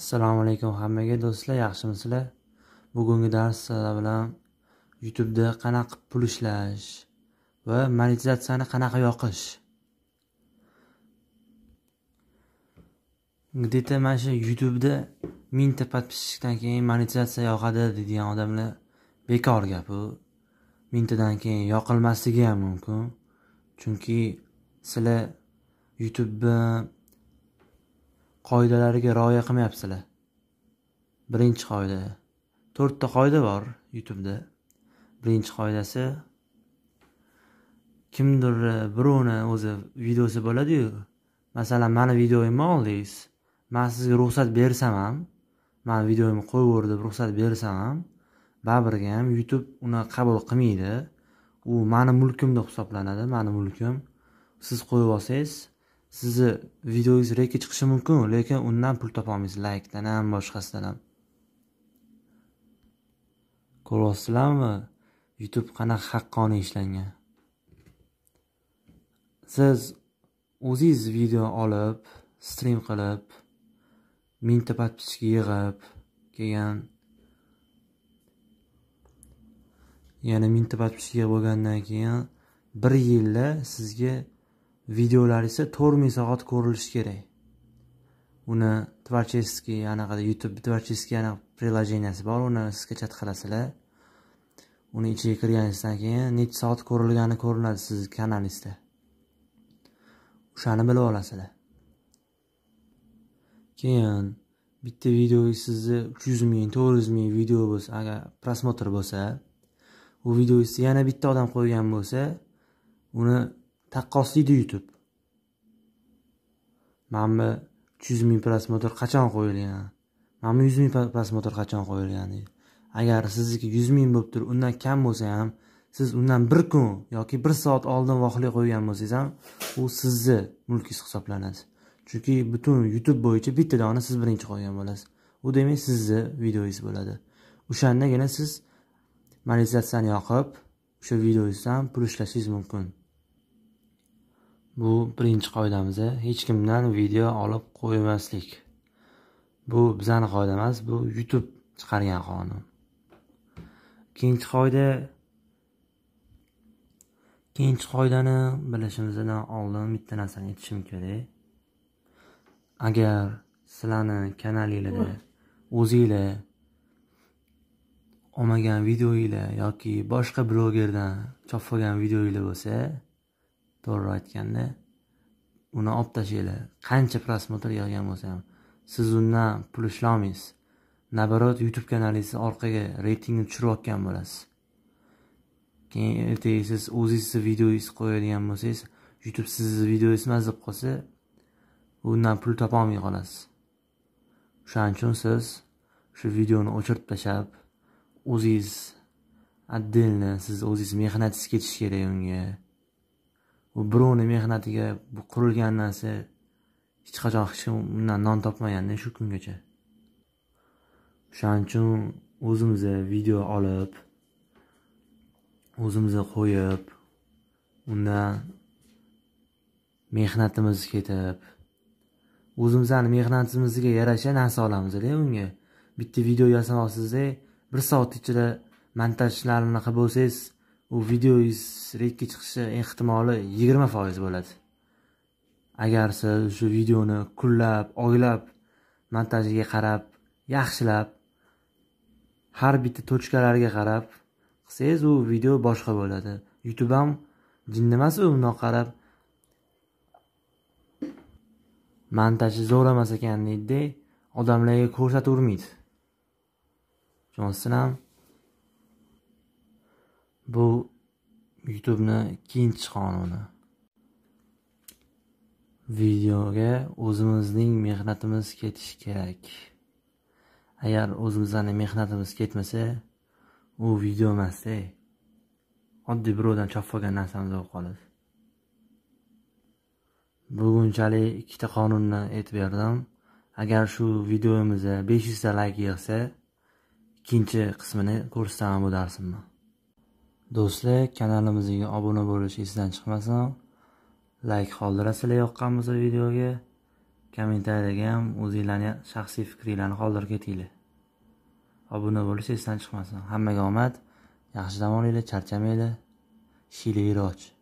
assalomu alaykum hammaga do'stlar yaxshimisizlar bugungi dars sizlar bilan youtubeda qanaqa pul ishlash va monetizatsiyani qanaqa yoqish где-то mana shu youtubeda mingta подписчикdan keyin monetizatsiya yoqadi deydigan odamlar bekor gap u mingtadan keyin yoqilmasligi ham mumkin chunki sizlar youtubeni qoidalariga rioya qilmayapsizlar birinchi qoida to'rtta qoida bor youtubeda birinchi qoidasi kimdir birovni o'zi videosi bo'ladiyu masalan mani videoyimni oldingiz man sizga ruxsat bersam ham mani videoyimni qo'yaver deb ruxsat bersam ham baribirga ham youtube uni qabul qilmaydi u mani mulkim deb hisoblanadi mani mulkim siz qo'yib olsangiz sizni videongiz reyka chiqishi mumkin lekin undan pul topolmaysiz laykdan ham boshqasidan ham ko'ryapsizlarmi youtube qanaqa haqqoniy ishlangan siz o'zingiz video olib strim qilib mingta подписчик yig'ib keyin yana mingta подписчик bo'lgandan keyin bir yilda sizga videolar esa to'rt ming soat ko'rilishi kerak uni творческий anaqada youtube творческий anaqa приложениyasi bor uni sizga chat qilasizlar uni ichiga kirganingizdan keyin nechi soat ko'rilgani ko'rinadi sizni kanalingizda o'shani bilib olasizlar keyin bitta video sizni uch yuz ming to'rt yuz ming video bo'lsa agar prosмотр bo'lsa u videongizni yana bitta odam qo'ygan bo'lsa uni taqqoslaydi youtube bu uch yuz ming prosmotr qachon qo'yilgan bu yuz ming prosmotr qachon qo'yilgan agar sizniki yuz ming bo'lib turib undan kam bo'lsa ham siz undan bir kun yoki bir soat oldin voqea qo'ygan bo'lsangiz ham u sizni mulkingiz hisoblanadi chunki butun youtube bo'yicha bitta dona siz birinchi qo'ygan bo'lasiz u demak sizni videongiz bo'ladi o'shandagina siz monetizatsiyani yoqib o'sha videongizdan pul ishlashingiz mumkin bu birinchi qoidamiz hech kimdan video olib qo'ymaslik bu bizani qoida emas bu youtube chiqargan qonun ikkinchi qoida ikkinchi qoidani bilishimizdan oldin bitta narsani aytishim kerak agar sizlarni kanalinglarda o'zinglar olmagan videoinglar yoki boshqa blogerdan chopmagan videoinglar bo'lsa to'g'riroq aytganda uni olib tashlanglar qancha prosmotr yig'gan bo'lsa ham siz undan pul ishlolmaysiz наоборот youtube kanalingizni orqaga reytingni tushirayotgan bo'lasiz keyin ertaga siz o'zingizni videongizni qo'yadigan bo'lsangiz youtube sizni emas deb qolsa undan pul topolmay qolasiz o'shaning uchun siz shu videoni o'chirib tashlab o'zingiz отдельно siz o'zingiz mehnatingiz ketishi kerak unga u birovni mehnatiga qurilgan narsa hech qachon hech kim undan non topmaganda shu kungacha o'shaning uchun o'zimizni video olib o'zimizni qo'yib undan mehnatimiz ketib o'zimizni mehnatimizga yarasha narsa olamizda unga bitta video yasab olsangizda bir soat ichida montajlarini qilib bo'lsangiz u videongiz reytingga chiqishi ehtimoli yigirma foiz bo'ladi agar siz shu videoni kunlab oylab montajiga qarab yaxshilab har bitta tochkalarga qarab qilsangiz u video boshqa bo'ladi youtube ham emas u bundoq qarab montaji zo'r emas ekan deydida odamlarga ko'rsatavermaydi shunisidan ham Bu YouTube'ni ikkinchi qonuni. Videoga o'zimizning mehnatimiz ketishi kerak. Agar o'zimizdan mehnatimiz ketmasa, u video emas-da. Oddiy birovdan chopib olgan narsamiz bo'lib qoladi. bugunchalik ikkita qonunni aytib berdim agar shu videomizni besh yuzta layk yig'sa ikkinchi qismini ko'rsataman bu darsimni do'stlar kanalimizga obuna bo'lish esdan chiqmasin layk qoldirasizlar sizlar yoqqan bo'lsa videoga kommentariyaga ham o'zinglarni shaxsiy fikringlarni qoldirib ketinglar obuna bo'lish esdan chiqmasin hammaga omad yaxshi dam olinglar charchamanglar shiyla